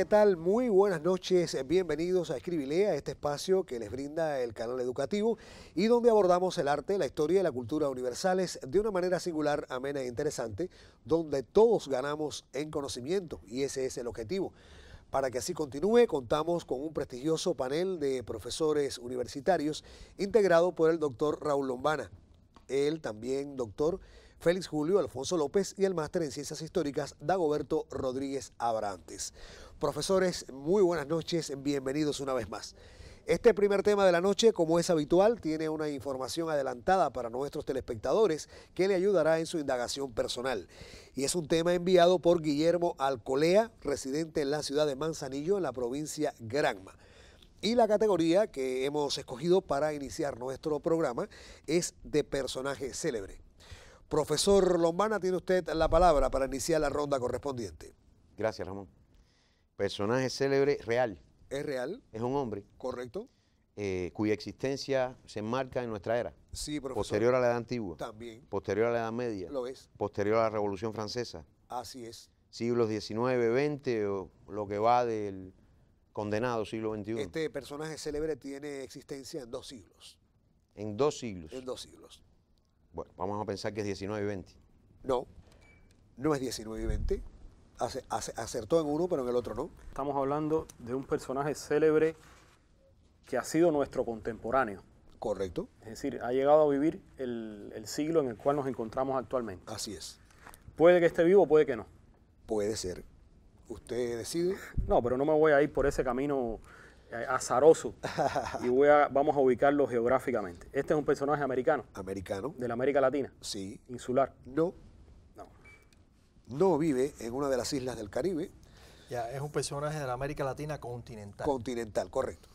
¿qué tal? Muy buenas noches, bienvenidos a Escribilea, este espacio que les brinda el canal educativo y donde abordamos el arte, la historia y la cultura universales de una manera singular, amena e interesante, donde todos ganamos en conocimiento y ese es el objetivo. Para que así continúe, contamos con un prestigioso panel de profesores universitarios integrado por el doctor Raúl Lombana, él también, doctor Félix Julio Alfonso López y el máster en Ciencias Históricas Dagoberto Rodríguez Abrantes. Profesores, muy buenas noches, bienvenidos una vez más. Este primer tema de la noche, como es habitual, tiene una información adelantada para nuestros telespectadores que le ayudará en su indagación personal. Y es un tema enviado por Guillermo Alcolea, residente en la ciudad de Manzanillo, en la provincia Granma. Y la categoría que hemos escogido para iniciar nuestro programa es de personaje célebre. Profesor Lombana, tiene usted la palabra para iniciar la ronda correspondiente. Gracias, Ramón. Personaje célebre real. ¿Es real? Es un hombre. Correcto. Eh, cuya existencia se enmarca en nuestra era. Sí, profesor. Posterior a la Edad Antigua. También. Posterior a la Edad Media. Lo es. Posterior a la Revolución Francesa. Así es. Siglos XIX, XX, o lo que va del Condenado, siglo XXI. Este personaje célebre tiene existencia en dos siglos. ¿En dos siglos? En dos siglos. Bueno, vamos a pensar que es 19 y 20. No, no es 19 y 20. acertó en uno, pero en el otro no. Estamos hablando de un personaje célebre que ha sido nuestro contemporáneo. Correcto. Es decir, ha llegado a vivir el, el siglo en el cual nos encontramos actualmente. Así es. Puede que esté vivo, puede que no. Puede ser usted decide. No, pero no me voy a ir por ese camino eh, azaroso y vamos a ubicarlo geográficamente. Este es un personaje americano. Americano. De la América Latina. Sí. Insular. No. No. No vive en una de las islas del Caribe. Ya, es un personaje de la América Latina continental. Continental, correcto.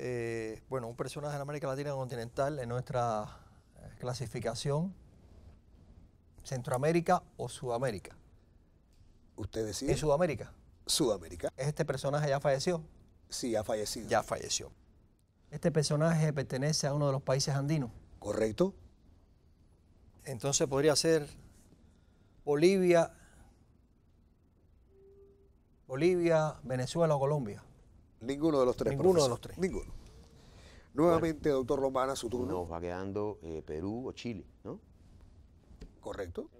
Eh, bueno, un personaje de la América Latina continental en nuestra eh, clasificación, Centroamérica o Sudamérica usted decide. ¿En Sudamérica? Sudamérica. ¿Este personaje ya falleció? Sí, ha fallecido. Ya falleció. ¿Este personaje pertenece a uno de los países andinos? Correcto. Entonces podría ser Bolivia, Bolivia, Venezuela o Colombia. Ninguno de los tres. Ninguno de los tres. Ninguno. Nuevamente, doctor Romana, su turno. Nos va quedando eh, Perú o Chile, ¿no? Correcto.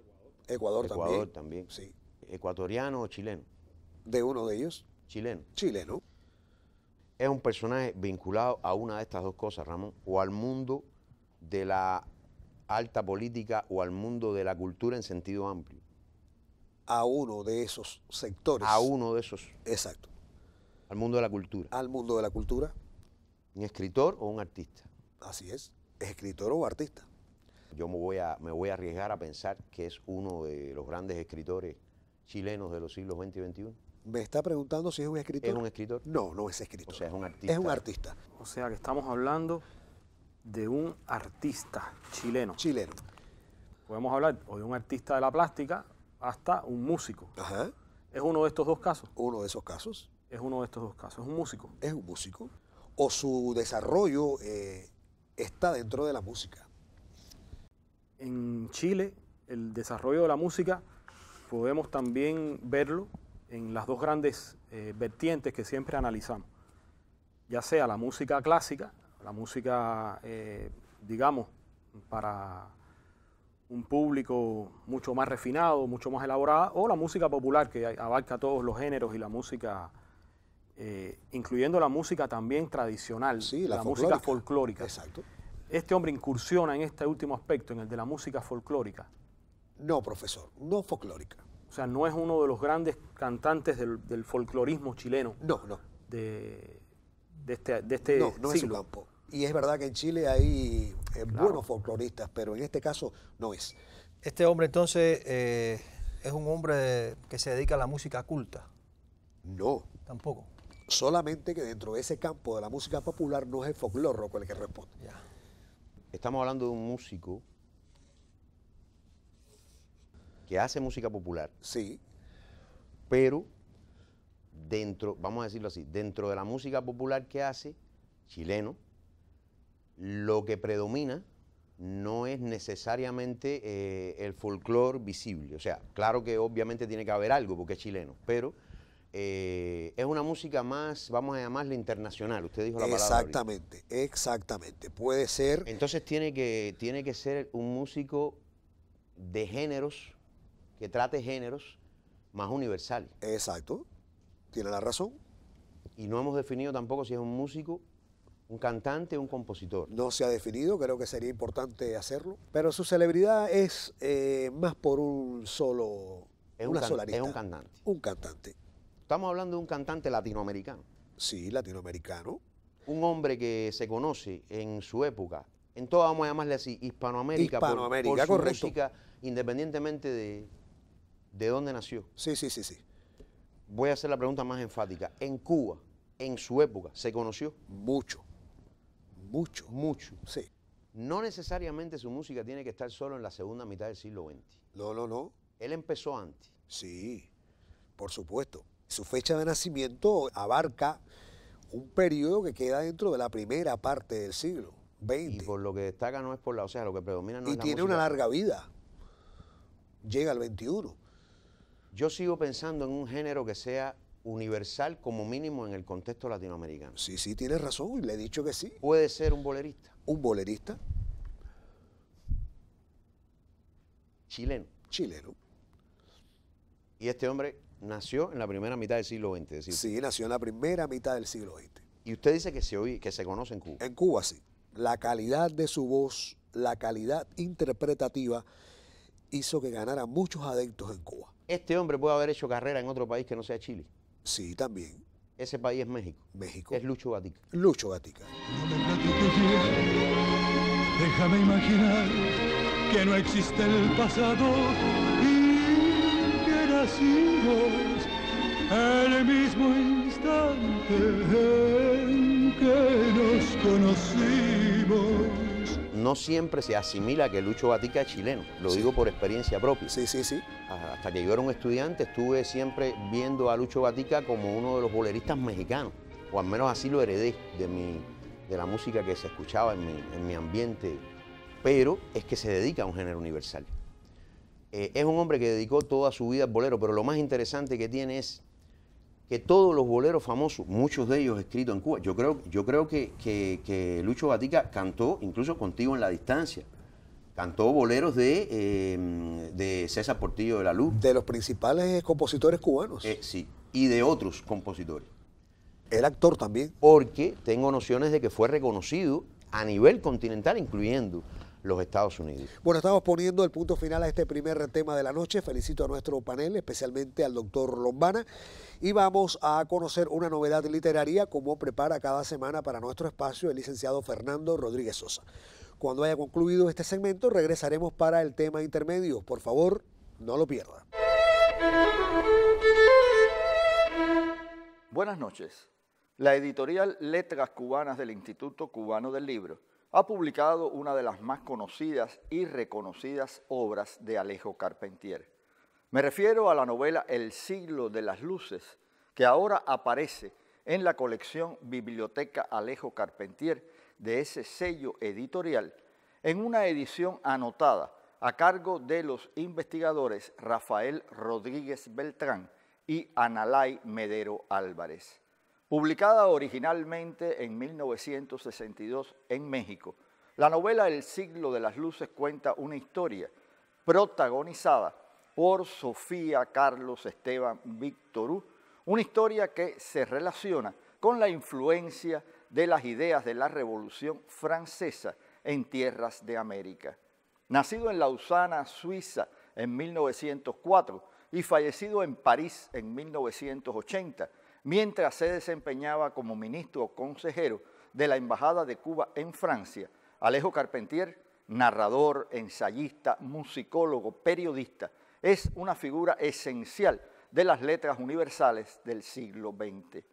Ecuador, Ecuador también. Ecuador también. Sí ecuatoriano o chileno. ¿De uno de ellos? Chileno. Chileno. Es un personaje vinculado a una de estas dos cosas, Ramón, o al mundo de la alta política o al mundo de la cultura en sentido amplio. A uno de esos sectores. A uno de esos. Exacto. Al mundo de la cultura. Al mundo de la cultura. Un escritor o un artista. Así es. escritor o artista. Yo me voy a, me voy a arriesgar a pensar que es uno de los grandes escritores chilenos de los siglos XX y XXI. Me está preguntando si es un escritor. ¿Es un escritor? No, no es escritor. O sea, es un artista. Es un artista. O sea, que estamos hablando de un artista chileno. Chileno. Podemos hablar o de un artista de la plástica hasta un músico. Ajá. ¿Es uno de estos dos casos? Uno de esos casos. Es uno de estos dos casos. ¿Es un músico? Es un músico. O su desarrollo eh, está dentro de la música. En Chile, el desarrollo de la música podemos también verlo en las dos grandes eh, vertientes que siempre analizamos, ya sea la música clásica, la música, eh, digamos, para un público mucho más refinado, mucho más elaborada, o la música popular que abarca todos los géneros y la música, eh, incluyendo la música también tradicional, la, música folclórica. Exacto. Este hombre incursiona en este último aspecto, en el de la música folclórica, no, profesor, no folclórica. O sea, no es uno de los grandes cantantes del, folclorismo chileno. No, no. De, este, este, no, no es su campo. Y es verdad que en Chile hay eh, buenos folcloristas, pero en este caso no es. Este hombre entonces eh, es un hombre que se dedica a la música culta. No. Tampoco. Solamente que dentro de ese campo de la música popular no es el folclorro el que responde. Ya. Estamos hablando de un músico que hace música popular. Sí. Pero dentro, vamos a decirlo así, dentro de la música popular que hace, chileno, lo que predomina no es necesariamente eh, el folclore visible. O sea, claro que obviamente tiene que haber algo porque es chileno, pero eh, es una música más, vamos a llamarla internacional. Usted dijo la palabra. Exactamente, exactamente. Puede ser. Entonces tiene que, tiene que ser un músico de géneros que trate géneros más universales. Exacto, tiene la razón. Y no hemos definido tampoco si es un músico, un cantante o un compositor. No se ha definido, creo que sería importante hacerlo, pero su celebridad es eh, más por un solo, es una un Es un cantante. Un cantante. Estamos hablando de un cantante latinoamericano. Sí, latinoamericano. Un hombre que se conoce en su época, en toda, vamos a llamarle así, Hispanoamérica, Hispanoamérica por, por su correcto. independientemente de, ¿De dónde nació? Sí, sí, sí, sí. Voy a hacer la pregunta más enfática. ¿En Cuba, en su época, se conoció? Mucho. Mucho. Mucho. Sí. No necesariamente su música tiene que estar solo en la segunda mitad del siglo XX. No, no, no. Él empezó antes. Sí, por supuesto. Su fecha de nacimiento abarca un periodo que queda dentro de la primera parte del siglo XX. Y por lo que destaca no es por la, o sea, lo que predomina no y es la Y tiene una larga vida. Llega al 21. Yo sigo pensando en un género que sea universal como mínimo en el contexto latinoamericano. Sí, sí, tienes razón, Y le he dicho que sí. Puede ser un bolerista. ¿Un bolerista? Chileno. Chileno. Y este hombre nació en la primera mitad del siglo XX. Sí, nació en la primera mitad del siglo XX. Y usted dice que se, oye, que se conoce en Cuba. En Cuba, sí. La calidad de su voz, la calidad interpretativa hizo que ganara muchos adeptos en Cuba. Este hombre puede haber hecho carrera en otro país que no sea Chile. Sí, también. Ese país es México. México. Es Lucho Gatica. Lucho Gatica. No me platiques, déjame imaginar que no existe el pasado y que nacimos en el mismo instante en que nos conocimos no siempre se asimila que Lucho Gatica es chileno, lo digo por experiencia propia. Sí, sí, sí. Ah, hasta que yo era un estudiante estuve siempre viendo a Lucho Gatica como uno de los boleristas mexicanos, o al menos así lo heredé de, de la música que se escuchaba en mi, en mi ambiente, pero es que se dedica a un género universal. Eh, es un hombre que dedicó toda su vida al bolero, pero lo más interesante que tiene es que todos los boleros famosos, muchos de ellos escritos en Cuba, yo creo, yo creo que, Lucho Gatica cantó, incluso contigo en la distancia, cantó boleros de, em, de César Portillo de la Luz. De los principales compositores cubanos. Eh, sí, y de otros compositores. El actor también. Porque tengo nociones de que fue reconocido a nivel continental, incluyendo los Estados Unidos. Bueno, estamos poniendo el punto final a este primer tema de la noche. Felicito a nuestro panel, especialmente al doctor Lombana. Y vamos a conocer una novedad literaria como prepara cada semana para nuestro espacio el licenciado Fernando Rodríguez Sosa. Cuando haya concluido este segmento, regresaremos para el tema intermedio. Por favor, no lo pierda. Buenas noches. La editorial Letras Cubanas del Instituto Cubano del Libro ha publicado una de las más conocidas y reconocidas obras de Alejo Carpentier. Me refiero a la novela El siglo de las luces, que ahora aparece en la colección Biblioteca Alejo Carpentier de ese sello editorial, en una edición anotada a cargo de los investigadores Rafael Rodríguez Beltrán y Analay Medero Álvarez. Publicada originalmente en 1962 en México, la novela El siglo de las luces cuenta una historia protagonizada por Sofía Carlos Esteban Víctorú, una historia que se relaciona con la influencia de las ideas de la Revolución Francesa en tierras de América. Nacido en Lausana, Suiza, en 1904 y fallecido en París en 1980, mientras se desempeñaba como ministro o consejero de la Embajada de Cuba en Francia. Alejo Carpentier, narrador, ensayista, musicólogo, periodista, es una figura esencial de las letras universales del siglo XX.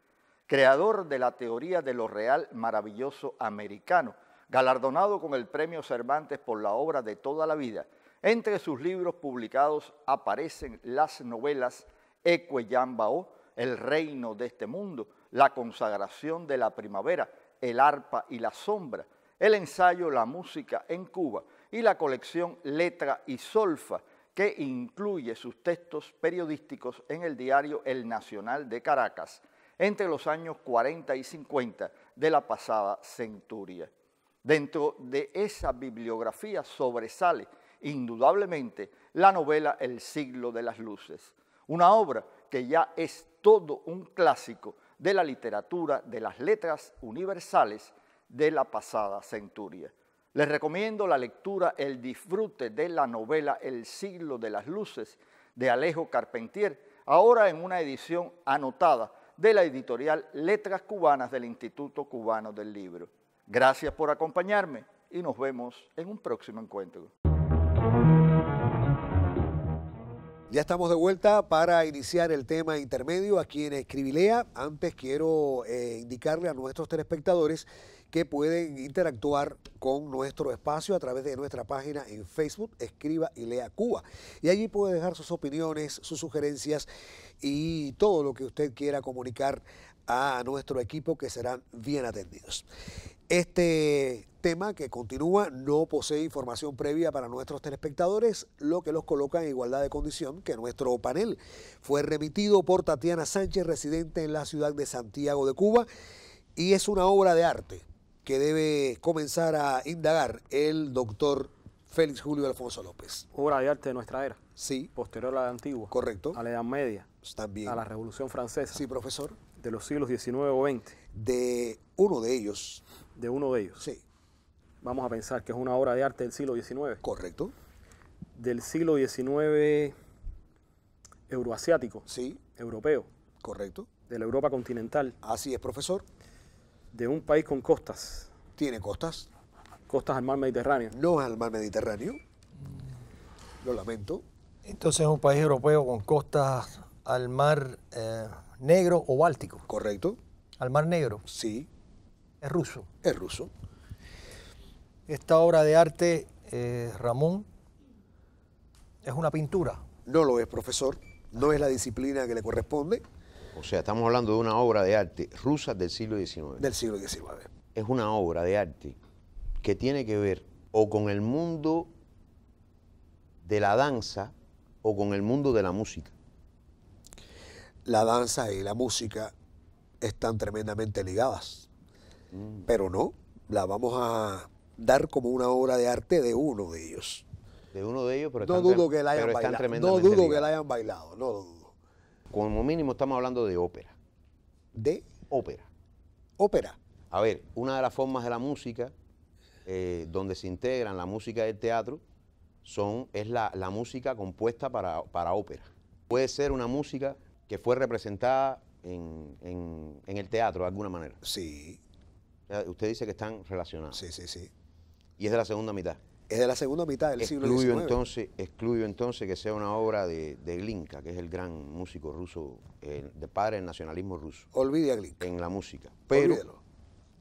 Creador de la teoría de lo real maravilloso americano, galardonado con el premio Cervantes por la obra de toda la vida, entre sus libros publicados aparecen las novelas Ecuellán yambao, el reino de este mundo, la consagración de la primavera, el arpa y la sombra, el ensayo La música en Cuba y la colección Letra y Solfa, que incluye sus textos periodísticos en el diario El Nacional de Caracas entre los años 40 y 50 de la pasada centuria. Dentro de esa bibliografía sobresale indudablemente la novela El siglo de las luces, una obra que ya es todo un clásico de la literatura de las letras universales de la pasada centuria. Les recomiendo la lectura El disfrute de la novela El siglo de las luces de Alejo Carpentier, ahora en una edición anotada de la editorial Letras Cubanas del Instituto Cubano del Libro. Gracias por acompañarme y nos vemos en un próximo encuentro. Ya estamos de vuelta para iniciar el tema intermedio aquí en Escribilea. Antes quiero eh, indicarle a nuestros telespectadores que pueden interactuar con nuestro espacio a través de nuestra página en Facebook, Escriba y Lea Cuba. Y allí puede dejar sus opiniones, sus sugerencias y todo lo que usted quiera comunicar a nuestro equipo que serán bien atendidos. Este tema que continúa no posee información previa para nuestros telespectadores, lo que los coloca en igualdad de condición que nuestro panel. Fue remitido por Tatiana Sánchez, residente en la ciudad de Santiago de Cuba, y es una obra de arte que debe comenzar a indagar el doctor Félix Julio Alfonso López. Obra de arte de nuestra era. Sí. Posterior a la antigua. Correcto. A la Edad Media. A la Revolución Francesa. Sí, profesor. De los siglos XIX o XX. De uno de ellos. De uno de ellos. Sí. Vamos a pensar que es una obra de arte del siglo XIX. Correcto. Del siglo XIX euroasiático. Sí. Europeo. Correcto. De la Europa continental. Así es, profesor. De un país con costas. ¿Tiene costas? Costas al mar Mediterráneo. No al mar Mediterráneo. Lo lamento. Entonces es un país europeo con costas al mar eh, negro o báltico. Correcto. Al mar negro. Sí. Es ruso. Es ruso. Esta obra de arte, eh, Ramón, es una pintura. No lo es, profesor. No es la disciplina que le corresponde. O sea, estamos hablando de una obra de arte rusa del siglo XIX. Del siglo XIX. Es una obra de arte que tiene que ver o con el mundo de la danza o con el mundo de la música la danza y la música están tremendamente ligadas. Mm. Pero no, la vamos a dar como una obra de arte de uno de ellos. De uno de ellos, pero están tremendamente que No dudo que la hayan bailado, no lo dudo. Como mínimo estamos hablando de ópera. ¿De? Ópera. Ópera. A ver, una de las formas de la música eh, donde se integran la música del teatro son, es la, música compuesta para ópera. Puede ser una música que fue representada en, el teatro de alguna manera. Sí. usted dice que están relacionados. Sí, sí, sí. Y es de la segunda mitad. Es de la segunda mitad del siglo XIX. Entonces, excluyo entonces que sea una obra de, Glinka, que es el gran músico ruso, eh, de padre del nacionalismo ruso. Olvide a Glinka. En la música. Pero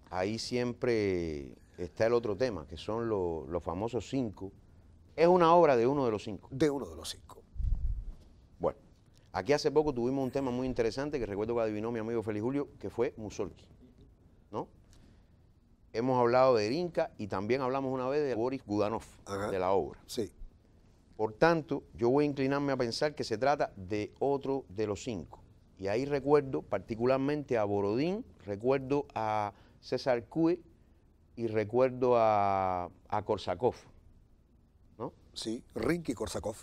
ahí siempre está el otro tema, que son los famosos cinco. Es una obra de uno de los cinco. De uno de los cinco. Aquí hace poco tuvimos un tema muy interesante que recuerdo que adivinó mi amigo Félix Julio, que fue Musolki. ¿No? Hemos hablado de Erinka y también hablamos una vez de Boris Gudanov, de la obra. Sí. Por tanto, yo voy a inclinarme a pensar que se trata de otro de los cinco. Y ahí recuerdo particularmente a Borodín, recuerdo a César Cue y recuerdo a, a Korsakov. ¿No? Sí, Rinky Korsakov.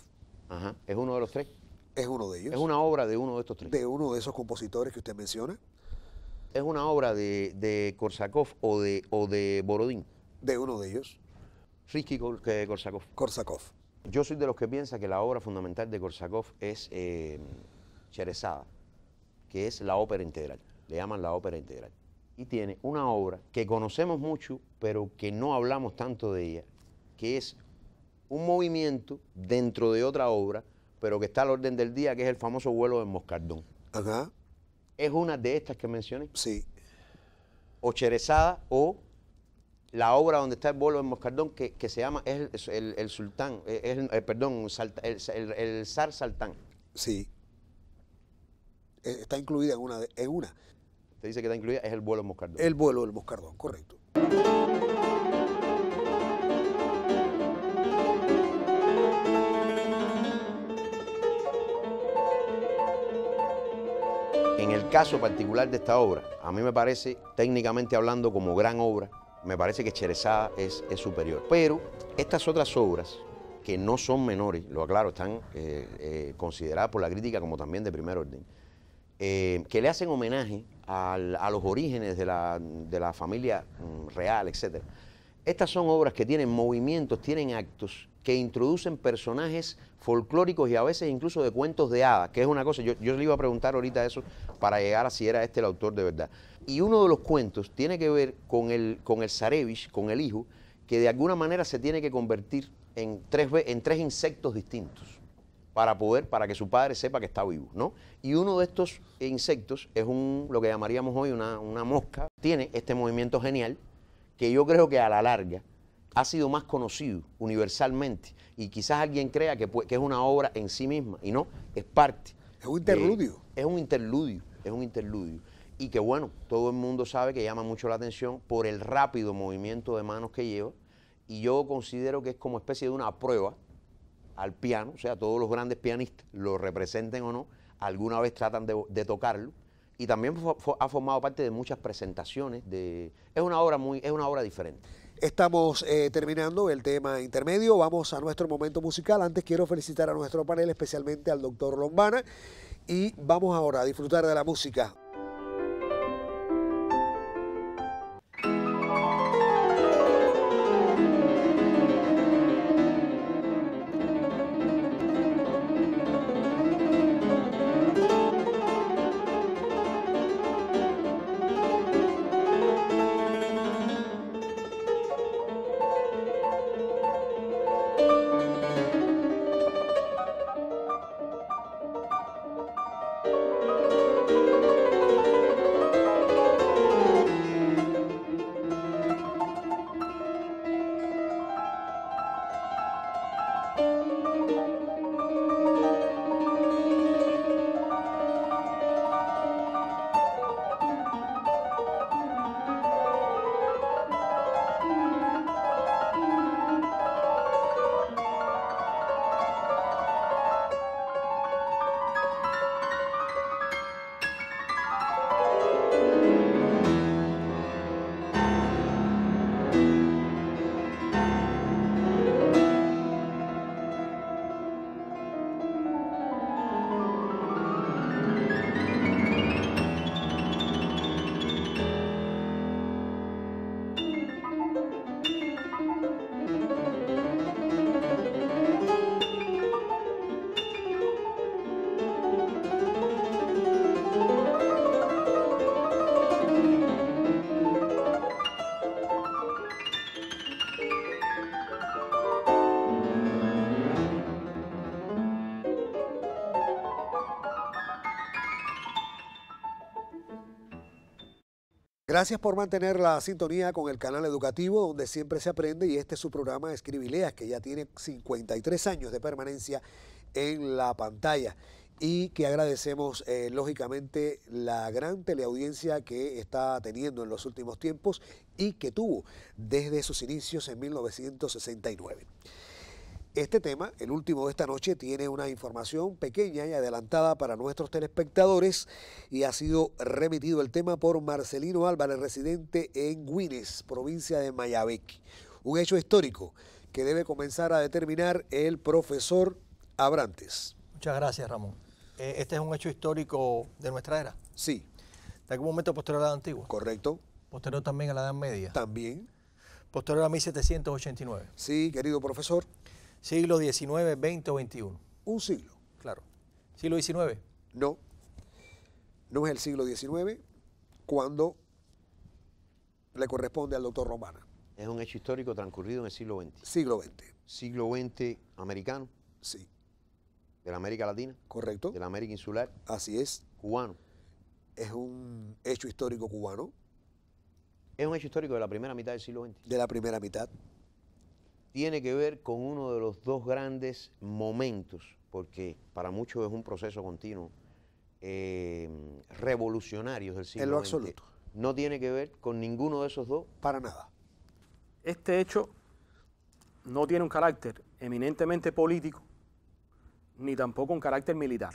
Ajá, es uno de los tres. Es uno de ellos. Es una obra de uno de estos tres. De uno de esos compositores que usted menciona. Es una obra de, Korsakov o de, o de Borodín. De uno de ellos. Risky Korsakov. Korsakov. Yo soy de los que piensa que la obra fundamental de Korsakov es eh, Cherezada, que es la ópera integral. Le llaman la ópera integral. Y tiene una obra que conocemos mucho, pero que no hablamos tanto de ella, que es un movimiento dentro de otra obra pero que está al orden del día, que es el famoso vuelo del moscardón. Ajá. Es una de estas que mencioné. Sí. O Cherezada o la obra donde está el vuelo del moscardón, que, se llama, es el, sultán, eh, eh, perdón, el, zar saltán. Sí. E, está incluida en una. En una. Te dice que está incluida, es el vuelo del moscardón. El vuelo del moscardón, correcto. En el caso particular de esta obra, a mí me parece, técnicamente hablando, como gran obra, me parece que Cherezada es, superior. Pero estas otras obras, que no son menores, lo aclaro, están eh, eh, consideradas por la crítica como también de primer orden, eh, que le hacen homenaje a los orígenes de la, de la familia mm, real, etc. Estas son obras que tienen movimientos, tienen actos que introducen personajes folclóricos y a veces incluso de cuentos de hadas, que es una cosa, yo, le iba a preguntar ahorita eso para llegar a si era este el autor de verdad. Y uno de los cuentos tiene que ver con el, con el Zarevich, con el hijo, que de alguna manera se tiene que convertir en tres, en tres insectos distintos para poder, para que su padre sepa que está vivo, ¿no? Y uno de estos insectos es un, lo que llamaríamos hoy una, una mosca, tiene este movimiento genial que yo creo que a la larga ha sido más conocido universalmente y quizás alguien crea que, es una obra en sí misma y no, es parte. Es un interludio. Eh, es un interludio, es un interludio. Y que bueno, todo el mundo sabe que llama mucho la atención por el rápido movimiento de manos que lleva y yo considero que es como especie de una prueba al piano, o sea, todos los grandes pianistas, lo representen o no, alguna vez tratan de, tocarlo y también ha formado parte de muchas presentaciones de es una obra muy es una obra diferente Estamos eh, terminando el tema intermedio, vamos a nuestro momento musical. Antes quiero felicitar a nuestro panel, especialmente al doctor Lombana, y vamos ahora a disfrutar de la música. Gracias por mantener la sintonía con el canal educativo donde siempre se aprende y este es su programa de Escribileas que ya tiene 53 años de permanencia en la pantalla y que agradecemos eh, lógicamente la gran teleaudiencia que está teniendo en los últimos tiempos y que tuvo desde sus inicios en 1969. Este tema, el último de esta noche, tiene una información pequeña y adelantada para nuestros telespectadores y ha sido remitido el tema por Marcelino Álvarez, residente en Guines, provincia de Mayabeque. Un hecho histórico que debe comenzar a determinar el profesor Abrantes. Muchas gracias, Ramón. Eh, este es un hecho histórico de nuestra era. Sí. De algún momento posterior a la antigua. Correcto. Posterior también a la Edad Media. También. Posterior a 1789. Sí, querido profesor. ¿Siglo XIX, XX o XXI? Un siglo. Claro. ¿Siglo XIX? No. No es el siglo XIX cuando le corresponde al doctor Romana. Es un hecho histórico transcurrido en el siglo XX. Siglo XX. Siglo XX americano. Sí. De la América Latina. Correcto. De la América Insular. Así es. Cubano. Es un hecho histórico cubano. Es un hecho histórico de la primera mitad del siglo XX. De la primera mitad tiene que ver con uno de los dos grandes momentos, porque para muchos es un proceso continuo, revolucionario eh, revolucionarios del siglo XX. En lo absoluto. No tiene que ver con ninguno de esos dos. Para nada. Este hecho no tiene un carácter eminentemente político, ni tampoco un carácter militar.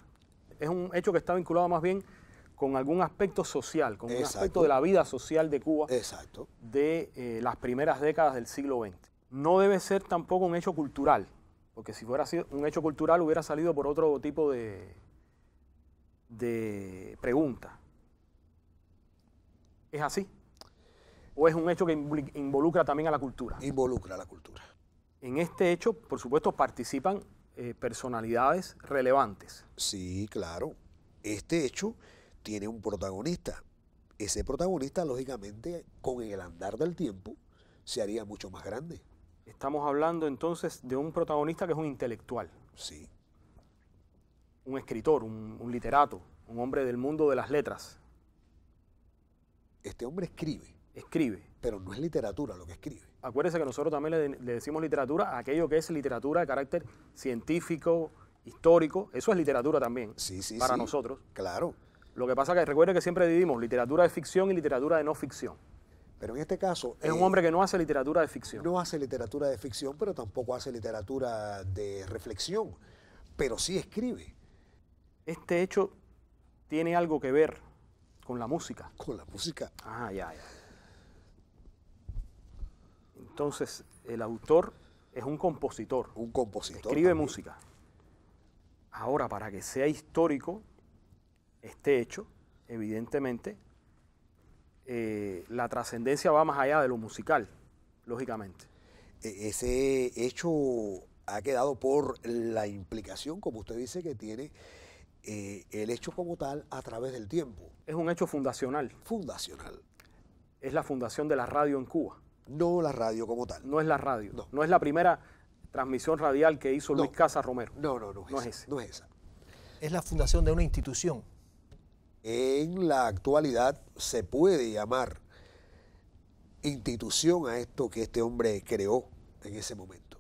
Es un hecho que está vinculado más bien con algún aspecto social, con un aspecto de la vida social de Cuba de eh, las primeras décadas del siglo XX no debe ser tampoco un hecho cultural, porque si fuera un hecho cultural hubiera salido por otro tipo de, de pregunta. ¿Es así? ¿O es un hecho que involucra también a la cultura? Involucra a la cultura. En este hecho, por supuesto, participan eh, personalidades relevantes. Sí, claro. Este hecho tiene un protagonista. Ese protagonista, lógicamente, con el andar del tiempo, se haría mucho más grande. Estamos hablando entonces de un protagonista que es un intelectual. Sí. Un escritor, un, literato, un hombre del mundo de las letras. Este hombre escribe. Escribe. Pero no es literatura lo que escribe. Acuérdese que nosotros también le, decimos literatura a aquello que es literatura de carácter científico, histórico. Eso es literatura también. Sí, sí, para nosotros. Claro. Lo que pasa es que recuerde que siempre dividimos literatura de ficción y literatura de no ficción. Pero en este caso... Es un eh, hombre que no hace literatura de ficción. No hace literatura de ficción, pero tampoco hace literatura de reflexión, pero sí escribe. Este hecho tiene algo que ver con la música. Con la música. Ah, ya, ya. Entonces, el autor es un compositor. Un compositor. Escribe música. Ahora, para que sea histórico, este hecho, evidentemente, eh, la trascendencia va más allá de lo musical, lógicamente. E, ese hecho ha quedado por la implicación, como usted dice, que tiene eh, el hecho como tal a través del tiempo. Es un hecho fundacional. Fundacional. Es la fundación de la radio en Cuba. No la radio como tal. No es la radio. No, no es la primera transmisión radial que hizo Luis Casa Romero. No, no, no. No es esa. No es esa. Es la fundación de una institución en la actualidad se puede llamar institución a esto que este hombre creó en ese momento.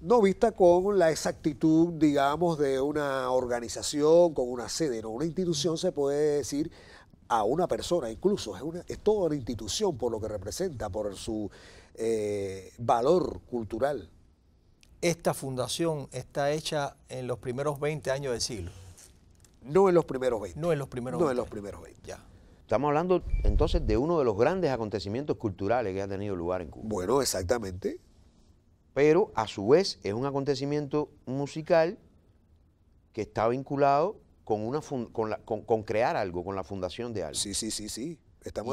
No vista con la exactitud, digamos, de una organización, con una sede, no, una institución se puede decir a una persona, incluso es, una, toda una institución por lo que representa, por su eh, valor cultural. Esta fundación está hecha en los primeros 20 años del siglo. No en los primeros 20. No en los primeros no No en los primeros 20, ya. Estamos hablando entonces de uno de los grandes acontecimientos culturales que ha tenido lugar en Cuba. Bueno, exactamente. Pero a su vez es un acontecimiento musical que está vinculado con, una con, crear algo, con la fundación de algo. Sí, sí, sí, sí.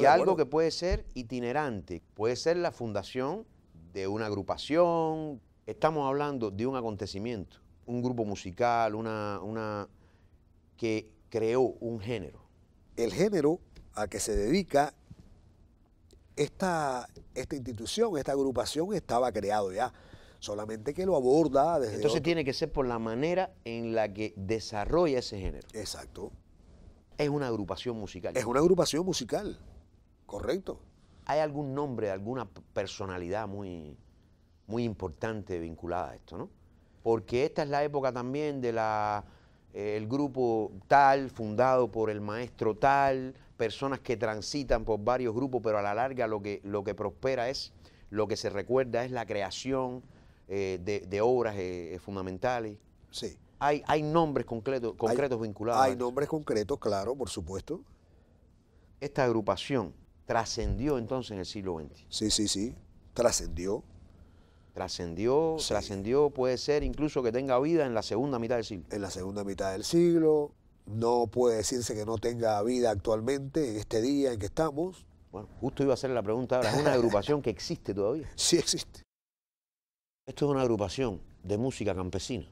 y algo que puede ser itinerante, puede ser la fundación de una agrupación. Estamos hablando de un acontecimiento, un grupo musical, una, una, que creó un género. El género a que se dedica esta, esta institución, esta agrupación estaba creado ya, solamente que lo aborda desde... Entonces tiene que ser por la manera en la que desarrolla ese género. Exacto. Es una agrupación musical. Es una agrupación musical, correcto. ¿Hay algún nombre, alguna personalidad muy, muy importante vinculada a esto, no? Porque esta es la época también de la eh, el grupo tal, fundado por el maestro tal, personas que transitan por varios grupos, pero a la larga lo que, lo que prospera es, lo que se recuerda es la creación eh, de, obras eh, fundamentales. Sí. Hay, hay nombres concretos, vinculados. Hay nombres concretos, claro, por supuesto. Esta agrupación trascendió entonces en el siglo XX. Sí, sí, sí, trascendió. Trascendió, puede ser incluso que tenga vida en la segunda mitad del siglo. En la segunda mitad del siglo, no puede decirse que no tenga vida actualmente, en este día en que estamos. Bueno, justo iba a hacer la pregunta ahora, ¿es una agrupación que existe todavía? Sí existe. ¿Esto es una agrupación de música campesina?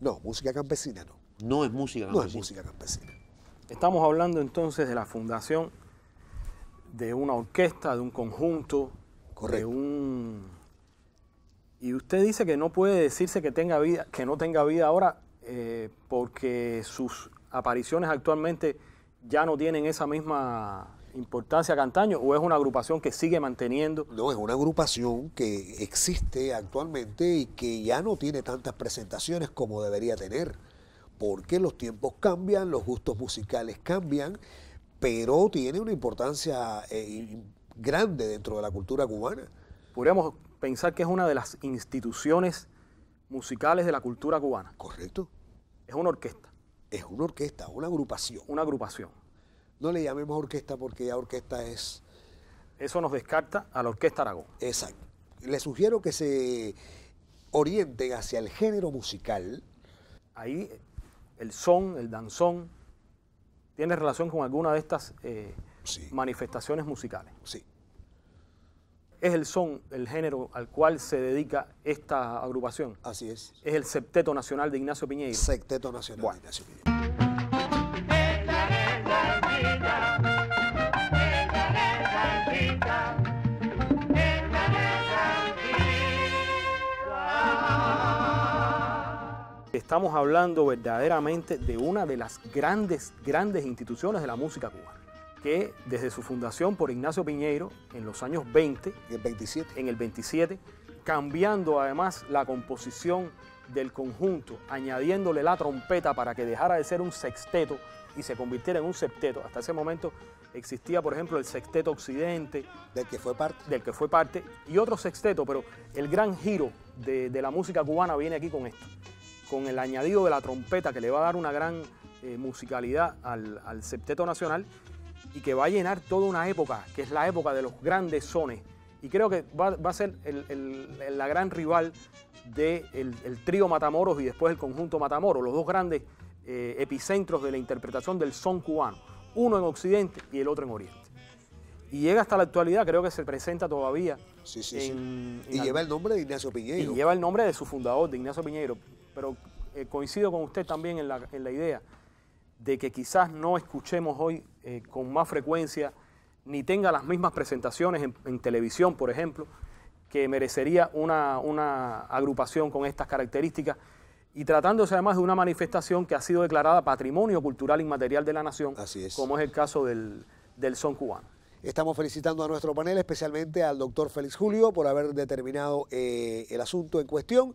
No, música campesina no. No es música campesina. No es música campesina. Estamos hablando entonces de la fundación de una orquesta, de un conjunto, Correcto. de un y usted dice que no puede decirse que tenga vida, que no tenga vida ahora, eh, porque sus apariciones actualmente ya no tienen esa misma importancia que o es una agrupación que sigue manteniendo. No, es una agrupación que existe actualmente y que ya no tiene tantas presentaciones como debería tener, porque los tiempos cambian, los gustos musicales cambian, pero tiene una importancia eh, grande dentro de la cultura cubana. Podríamos pensar que es una de las instituciones musicales de la cultura cubana. Correcto. Es una orquesta. Es una orquesta, una agrupación. Una agrupación. No le llamemos orquesta porque ya orquesta es... Eso nos descarta a la Orquesta Aragón. Exacto. Le sugiero que se orienten hacia el género musical. Ahí el son, el danzón, tiene relación con alguna de estas eh, manifestaciones musicales. Sí es el son, el género al cual se dedica esta agrupación. Así es. Es el Septeto Nacional de Ignacio Piñeiro. Septeto Nacional de Ignacio Piñeiro. Estamos hablando verdaderamente de una de las grandes, grandes instituciones de la música cubana que desde su fundación por Ignacio Piñeiro en los años 20, 27. en el 27, cambiando además la composición del conjunto, añadiéndole la trompeta para que dejara de ser un sexteto y se convirtiera en un septeto. Hasta ese momento existía, por ejemplo, el sexteto occidente. Del que fue parte. Del que fue parte. Y otro sexteto, pero el gran giro de, la música cubana viene aquí con esto, con el añadido de la trompeta que le va a dar una gran eh, musicalidad al septeto nacional y que va a llenar toda una época, que es la época de los grandes sones. Y creo que va, a ser la gran rival del de el, trío Matamoros y después el conjunto Matamoros, los dos grandes eh, epicentros de la interpretación del son cubano, uno en Occidente y el otro en Oriente. Y llega hasta la actualidad, creo que se presenta todavía. Sí, sí, Y lleva el nombre de Ignacio Piñeiro. Y lleva el nombre de su fundador, de Ignacio Piñeiro. Pero eh, coincido con usted también en la, en la idea de que quizás no escuchemos hoy eh, con más frecuencia, ni tenga las mismas presentaciones en, televisión, por ejemplo, que merecería una, agrupación con estas características y tratándose además de una manifestación que ha sido declarada Patrimonio Cultural Inmaterial de la Nación, como es el caso del, del, son cubano. Estamos felicitando a nuestro panel, especialmente al doctor Félix Julio, por haber determinado eh, el asunto en cuestión.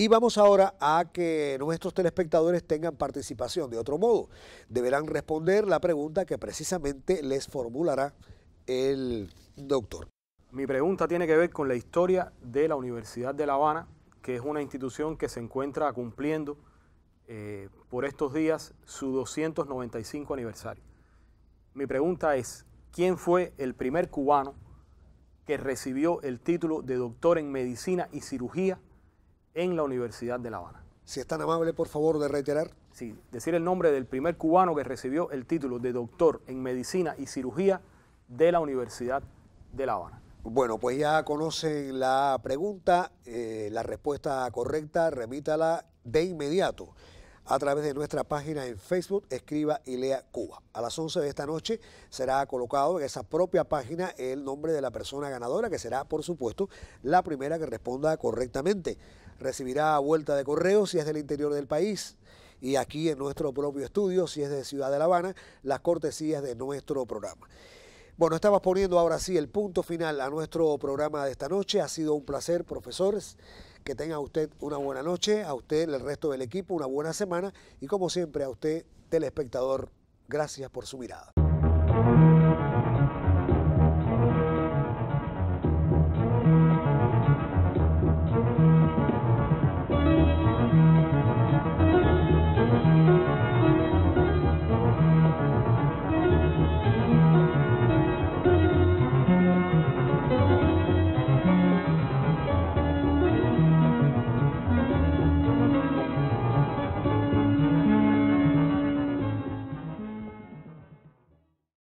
Y vamos ahora a que nuestros telespectadores tengan participación. De otro modo, deberán responder la pregunta que precisamente les formulará el doctor. Mi pregunta tiene que ver con la historia de la Universidad de La Habana, que es una institución que se encuentra cumpliendo eh, por estos días su 295 aniversario. Mi pregunta es, ¿quién fue el primer cubano que recibió el título de doctor en medicina y cirugía en la Universidad de La Habana. Si es tan amable, por favor, de reiterar. Sí, decir el nombre del primer cubano que recibió el título de doctor en medicina y cirugía de la Universidad de La Habana. Bueno, pues ya conocen la pregunta, eh, la respuesta correcta, remítala de inmediato a través de nuestra página en Facebook, escriba y lea Cuba. A las 11 de esta noche será colocado en esa propia página el nombre de la persona ganadora, que será, por supuesto, la primera que responda correctamente. Recibirá vuelta de correo si es del interior del país y aquí en nuestro propio estudio, si es de Ciudad de La Habana, las cortesías de nuestro programa. Bueno, estamos poniendo ahora sí el punto final a nuestro programa de esta noche. Ha sido un placer, profesores. Que tenga usted una buena noche, a usted, el resto del equipo, una buena semana y como siempre a usted, telespectador, gracias por su mirada.